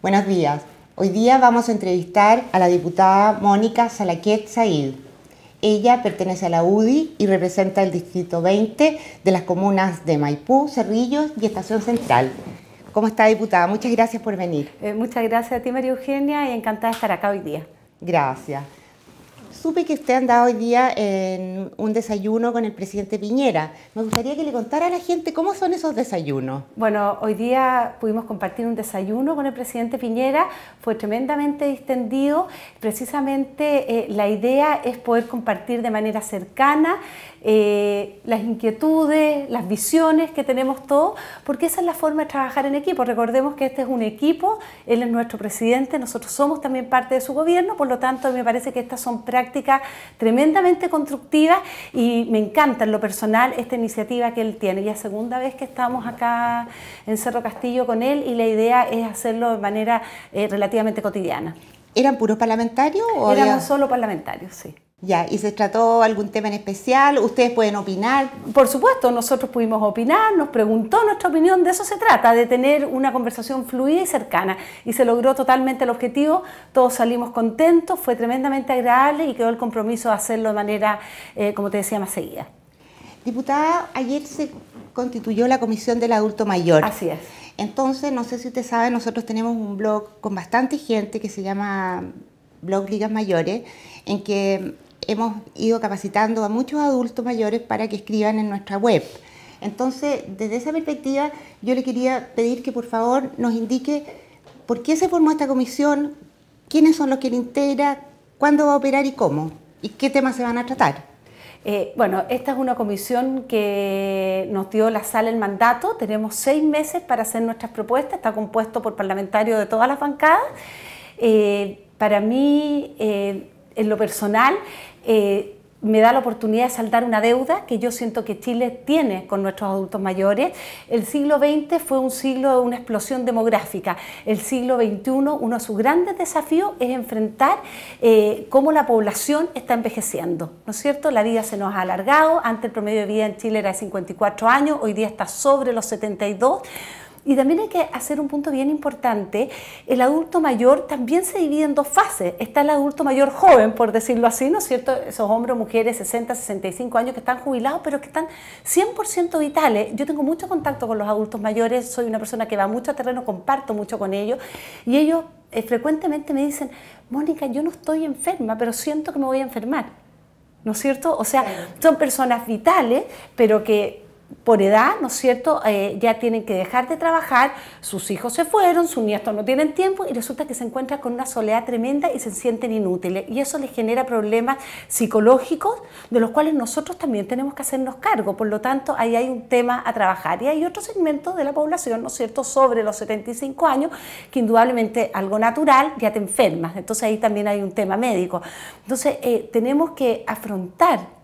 Buenos días. Hoy día vamos a entrevistar a la diputada Mónica Salaquet Said. Ella pertenece a la UDI y representa el Distrito 20 de las comunas de Maipú, Cerrillos y Estación Central. ¿Cómo está, diputada? Muchas gracias por venir. Eh, muchas gracias a ti, María Eugenia, y encantada de estar acá hoy día. Gracias supe que usted andaba hoy día en un desayuno con el presidente Piñera. Me gustaría que le contara a la gente cómo son esos desayunos. Bueno, hoy día pudimos compartir un desayuno con el presidente Piñera, fue tremendamente distendido. Precisamente eh, la idea es poder compartir de manera cercana eh, las inquietudes, las visiones que tenemos todos, porque esa es la forma de trabajar en equipo. Recordemos que este es un equipo, él es nuestro presidente, nosotros somos también parte de su gobierno, por lo tanto me parece que estas son prácticas práctica tremendamente constructiva y me encanta en lo personal esta iniciativa que él tiene. Ya segunda vez que estamos acá en Cerro Castillo con él y la idea es hacerlo de manera eh, relativamente cotidiana. ¿Eran puros parlamentarios? O Éramos solo parlamentarios, sí. Ya, ¿y se trató algún tema en especial? ¿Ustedes pueden opinar? Por supuesto, nosotros pudimos opinar, nos preguntó nuestra opinión, de eso se trata, de tener una conversación fluida y cercana. Y se logró totalmente el objetivo, todos salimos contentos, fue tremendamente agradable y quedó el compromiso de hacerlo de manera, eh, como te decía, más seguida. Diputada, ayer se constituyó la Comisión del Adulto Mayor. Así es. Entonces, no sé si usted sabe, nosotros tenemos un blog con bastante gente que se llama Blog Ligas Mayores, en que hemos ido capacitando a muchos adultos mayores para que escriban en nuestra web. Entonces, desde esa perspectiva, yo le quería pedir que por favor nos indique por qué se formó esta comisión, quiénes son los que la integra, cuándo va a operar y cómo, y qué temas se van a tratar. Eh, bueno, esta es una comisión que nos dio la sala el mandato. Tenemos seis meses para hacer nuestras propuestas. Está compuesto por parlamentarios de todas las bancadas. Eh, para mí, eh, en lo personal, eh, me da la oportunidad de saldar una deuda que yo siento que Chile tiene con nuestros adultos mayores. El siglo XX fue un siglo de una explosión demográfica. El siglo XXI, uno de sus grandes desafíos es enfrentar eh, cómo la población está envejeciendo. ¿No es cierto? La vida se nos ha alargado. Antes el promedio de vida en Chile era de 54 años, hoy día está sobre los 72. Y también hay que hacer un punto bien importante, el adulto mayor también se divide en dos fases. Está el adulto mayor joven, por decirlo así, ¿no es cierto? Esos hombres, mujeres, 60, 65 años que están jubilados, pero que están 100% vitales. Yo tengo mucho contacto con los adultos mayores, soy una persona que va mucho a terreno, comparto mucho con ellos, y ellos eh, frecuentemente me dicen, Mónica, yo no estoy enferma, pero siento que me voy a enfermar. ¿No es cierto? O sea, son personas vitales, pero que por edad, ¿no es cierto?, eh, ya tienen que dejar de trabajar, sus hijos se fueron, sus nietos no tienen tiempo y resulta que se encuentran con una soledad tremenda y se sienten inútiles. Y eso les genera problemas psicológicos de los cuales nosotros también tenemos que hacernos cargo. Por lo tanto, ahí hay un tema a trabajar. Y hay otro segmento de la población, ¿no es cierto?, sobre los 75 años, que indudablemente algo natural, ya te enfermas. Entonces ahí también hay un tema médico. Entonces eh, tenemos que afrontar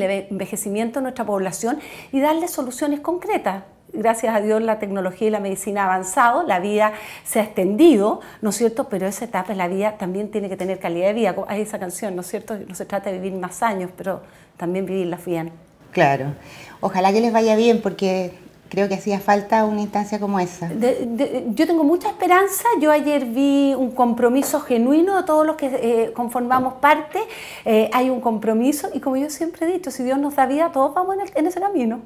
el envejecimiento de nuestra población y darle soluciones concretas gracias a Dios la tecnología y la medicina ha avanzado, la vida se ha extendido, ¿no es cierto? Pero esa etapa de la vida también tiene que tener calidad de vida. Hay esa canción, ¿no es cierto? No se trata de vivir más años, pero también vivirla bien. Claro. Ojalá que les vaya bien porque creo que hacía falta una instancia como esa. yo tengo mucha esperanza. Yo ayer vi un compromiso genuino de todos los que eh, conformamos parte. Eh, hay un compromiso y como yo siempre he dicho, si Dios nos da vida, todos vamos en, ese camino.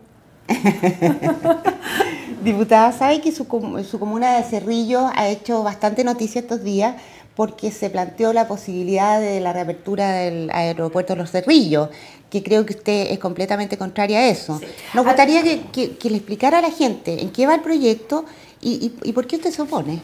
Diputada, sabe que su, su comuna de Cerrillo ha hecho bastante noticia estos días porque se planteó la posibilidad de la reapertura del aeropuerto de Los Cerrillos, que creo que usted es completamente contraria a eso. Nos gustaría que, le explicara a la gente en qué va el proyecto y por qué usted se opone.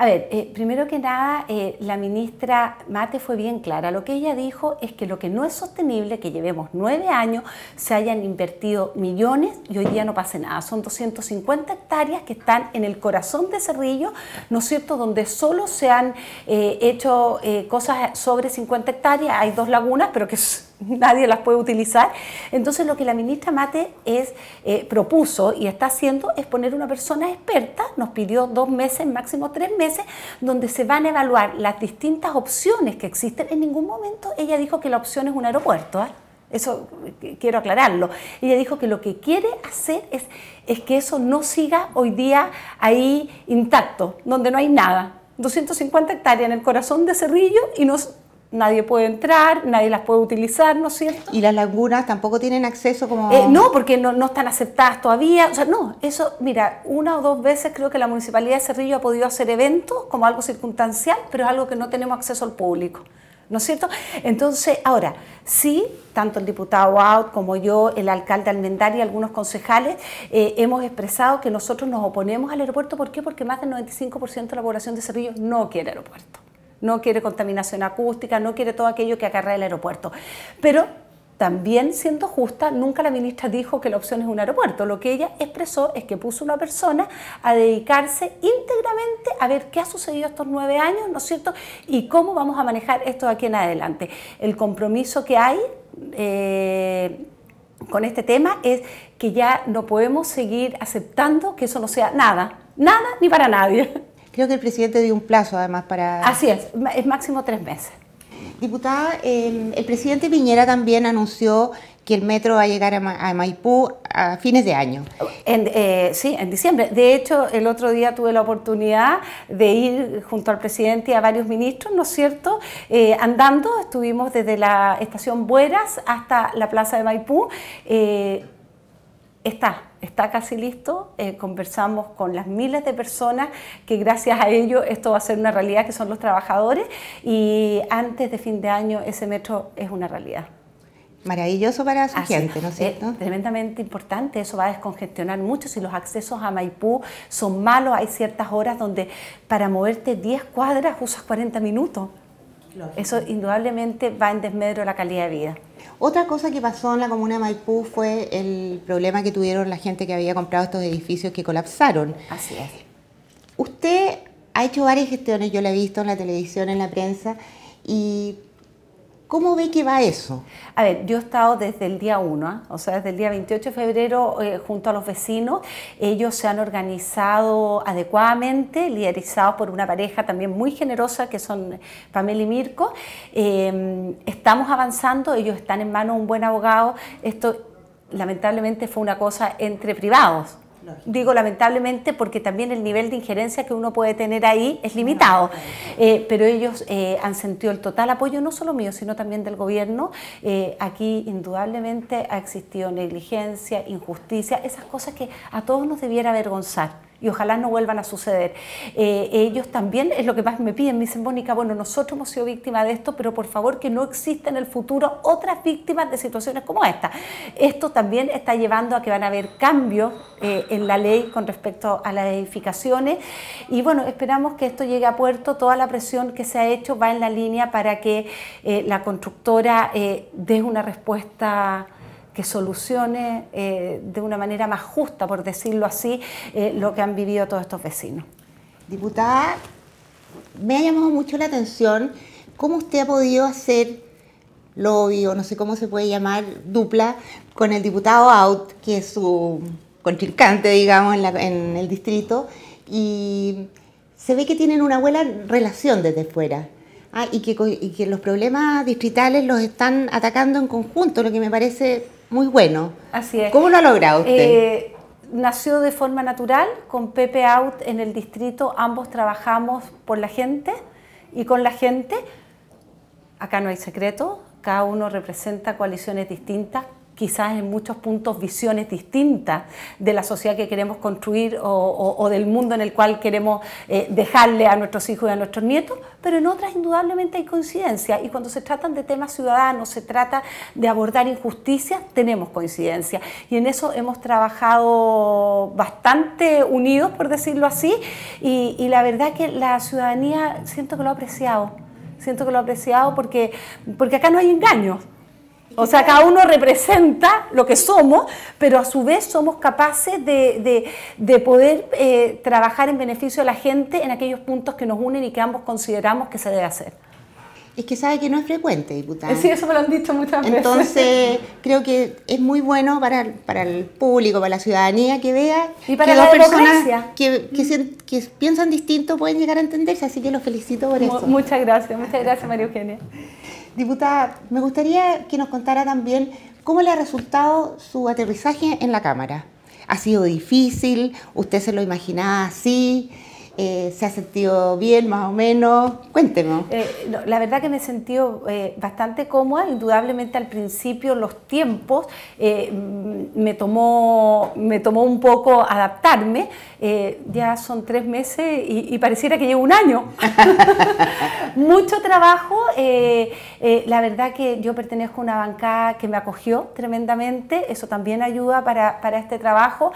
A ver, eh, primero que nada, eh, la ministra Mate fue bien clara. Lo que ella dijo es que lo que no es sostenible, que llevemos nueve años, se hayan invertido millones y hoy día no pase nada. Son 250 hectáreas que están en el corazón de Cerrillo, ¿no es cierto?, donde solo se han eh, hecho cosas sobre 50 hectáreas. Hay dos lagunas, pero que nadie las puede utilizar. Entonces lo que la ministra Mate es, eh, propuso y está haciendo es poner una persona experta, nos pidió dos meses, máximo tres meses, donde se van a evaluar las distintas opciones que existen. En ningún momento ella dijo que la opción es un aeropuerto. ¿ah? Eso eh, quiero aclararlo. Ella dijo que lo que quiere hacer es, es que eso no siga hoy día ahí intacto, donde no hay nada. 250 hectáreas en el corazón de Cerrillo y nos nadie puede entrar, nadie las puede utilizar, ¿no es cierto? Y las lagunas tampoco tienen acceso como... Eh, no, porque no, están aceptadas todavía. O sea, no, eso, mira, una o dos veces creo que la Municipalidad de Cerrillo ha podido hacer eventos como algo circunstancial, pero es algo que no tenemos acceso al público. ¿No es cierto? Entonces, ahora, sí, tanto el diputado Out como yo, el alcalde Almendar y algunos concejales, eh, hemos expresado que nosotros nos oponemos al aeropuerto. ¿Por qué? Porque más del 95% de la población de Cerrillo no quiere aeropuerto no quiere contaminación acústica, no quiere todo aquello que acarrea el aeropuerto. Pero también, siendo justa, nunca la ministra dijo que la opción es un aeropuerto. Lo que ella expresó es que puso una persona a dedicarse íntegramente a ver qué ha sucedido estos nueve años, ¿no es cierto? Y cómo vamos a manejar esto de aquí en adelante. El compromiso que hay eh, con este tema es que ya no podemos seguir aceptando que eso no sea nada, nada ni para nadie. Creo que el presidente dio un plazo además para... Así es, es máximo tres meses. Diputada, em, el presidente Piñera también anunció que el metro va a llegar a, Maipú a fines de año. Eh, sí, en diciembre. De hecho, el otro día tuve la oportunidad de ir junto al presidente y a varios ministros, ¿no es cierto? Eh, andando, estuvimos desde la estación Bueras hasta la plaza de Maipú. Eh, está, está casi listo. Eh, conversamos con las miles de personas que gracias a ello esto va a ser una realidad, que son los trabajadores, y antes de fin de año ese metro es una realidad. Maravilloso para su gente, ¿no es cierto? tremendamente importante, eso va a descongestionar mucho. Si los accesos a Maipú son malos, hay ciertas horas donde para moverte 10 cuadras usas 40 minutos. Eso indudablemente va en desmedro de la calidad de vida. Otra cosa que pasó en la comuna de Maipú fue el problema que tuvieron la gente que había comprado estos edificios que colapsaron. Así es. Usted ha hecho varias gestiones, yo la he visto en la televisión, en la prensa, y ¿Cómo ve que va eso? A ver, yo he estado desde el día 1, ¿ah? o sea, desde el día 28 de febrero eh, junto a los vecinos. Ellos se han organizado adecuadamente, liderizados por una pareja también muy generosa que son Pamela y Mirko. Em, estamos avanzando, ellos están en manos de un buen abogado. Esto lamentablemente fue una cosa entre privados Digo lamentablemente porque también el nivel de injerencia que uno puede tener ahí es limitado. Eh, pero ellos eh, han sentido el total apoyo, no solo mío, sino también del gobierno. Eh, aquí indudablemente ha existido negligencia, injusticia, esas cosas que a todos nos debiera avergonzar y ojalá no vuelvan a suceder. Eh, ellos también es lo que más me piden, me dicen, Mónica, bueno, nosotros hemos sido víctimas de esto, pero por favor que no exista en el futuro otras víctimas de situaciones como esta. Esto también está llevando a que van a haber cambios eh, en la ley con respecto a las edificaciones y bueno, esperamos que esto llegue a puerto, toda la presión que se ha hecho va en la línea para que eh, la constructora dé una respuesta que solucione eh, de una manera más justa, por decirlo así, eh, lo que han vivido todos estos vecinos. Diputada, me ha llamado mucho la atención cómo usted ha podido hacer lobby o no sé cómo se puede llamar, dupla con el diputado Out, que es su contrincante, digamos, en, el distrito, y se ve que tienen una buena relación desde fuera. Ah, y que los problemas distritales los están atacando en conjunto, lo que me parece muy bueno. Así es. ¿Cómo lo ha logrado usted? Eh, nació de forma natural, con Pepe Out en el distrito, ambos trabajamos por la gente y con la gente. Acá no hay secreto, cada uno representa coaliciones distintas, quizás en muchos puntos visiones distintas de la sociedad que queremos construir o, del mundo en el cual queremos eh, dejarle a nuestros hijos y a nuestros nietos, pero en otras indudablemente hay coincidencia y cuando se tratan de temas ciudadanos, se trata de abordar injusticias, tenemos coincidencia y en eso hemos trabajado bastante unidos, por decirlo así, y, la verdad que la ciudadanía siento que lo ha apreciado siento que lo ha apreciado porque, porque acá no hay engaños. O sea, cada uno representa lo que somos, pero a su vez somos capaces de, poder eh, trabajar en beneficio de la gente en aquellos puntos que nos unen y que ambos consideramos que se debe hacer. Es que sabe que no es frecuente, diputada. Sí, eso me lo han dicho muchas veces. Entonces, creo que es muy bueno para, el público, para la ciudadanía que vea y para que la personas que, piensan distinto pueden llegar a entenderse, así que los felicito por eso. Muchas gracias, muchas gracias, María Eugenia. Diputada, me gustaría que nos contara también cómo le ha resultado su aterrizaje en la Cámara. ¿Ha sido difícil? ¿Usted se lo imaginaba así? Eh, ¿Se ha sentido bien, más o menos? Cuéntenos. Eh, la verdad que me sentí eh, bastante cómoda. Indudablemente al principio los tiempos mm, me, tomó, me tomó un poco adaptarme. ya son tres meses y, pareciera que llevo un año. Mucho trabajo. la verdad que yo pertenezco a una banca que me acogió tremendamente. Eso también ayuda para, para este trabajo.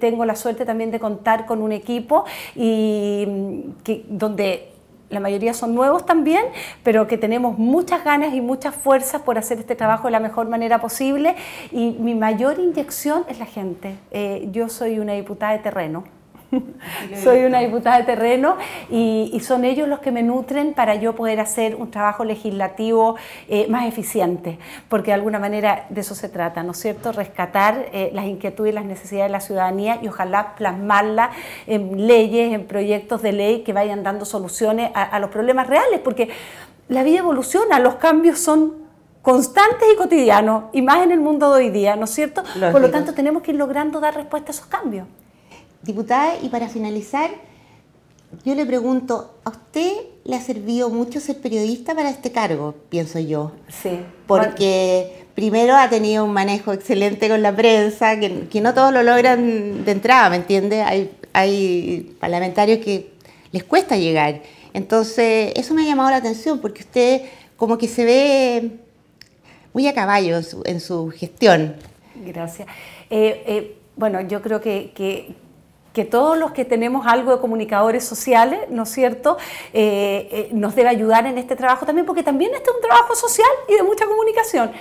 tengo la suerte también de contar con un equipo y eh, donde la mayoría son nuevos también, pero que tenemos muchas ganas y muchas fuerzas por hacer este trabajo de la mejor manera posible y mi mayor inyección es la gente. Eh, yo soy una diputada de terreno. Soy una diputada de terreno y, son ellos los que me nutren para yo poder hacer un trabajo legislativo eh, más eficiente, porque de alguna manera de eso se trata, ¿no es cierto? Rescatar eh, las inquietudes y las necesidades de la ciudadanía y ojalá plasmarlas en leyes, en proyectos de ley que vayan dando soluciones a, los problemas reales, porque la vida evoluciona, los cambios son constantes y cotidianos, y más en el mundo de hoy día, ¿no es cierto? Por lo tanto, tenemos que ir logrando dar respuesta a esos cambios. Diputada, y para finalizar, yo le pregunto, ¿a usted le ha servido mucho ser periodista para este cargo, pienso yo? Sí. Porque primero ha tenido un manejo excelente con la prensa, que, no todos lo logran de entrada, ¿me entiende? Hay, parlamentarios que les cuesta llegar. Entonces, eso me ha llamado la atención, porque usted como que se ve muy a caballo en su, gestión. Gracias. Eh, eh, bueno, yo creo que que todos los que tenemos algo de comunicadores sociales, ¿no es cierto?, eh, eh, nos debe ayudar en este trabajo también, porque también este es un trabajo social y de mucha comunicación.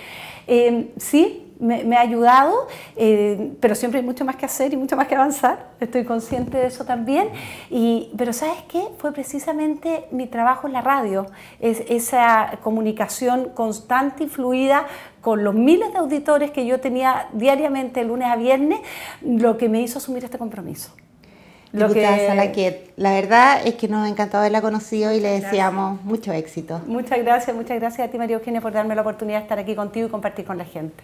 Em, sí, me, ha ayudado, em, pero siempre hay mucho más que hacer y mucho más que avanzar, estoy consciente de eso también. Y, pero ¿sabes qué? Fue precisamente mi trabajo en la radio, esa comunicación constante y fluida con los miles de auditores que yo tenía diariamente, lunes a viernes, lo que me hizo asumir este compromiso. Lo que... a la verdad es que nos ha encantado haberla conocido y le deseamos mucho éxito. Muchas gracias, muchas gracias a ti María Eugenia por darme la oportunidad de estar aquí contigo y compartir con la gente.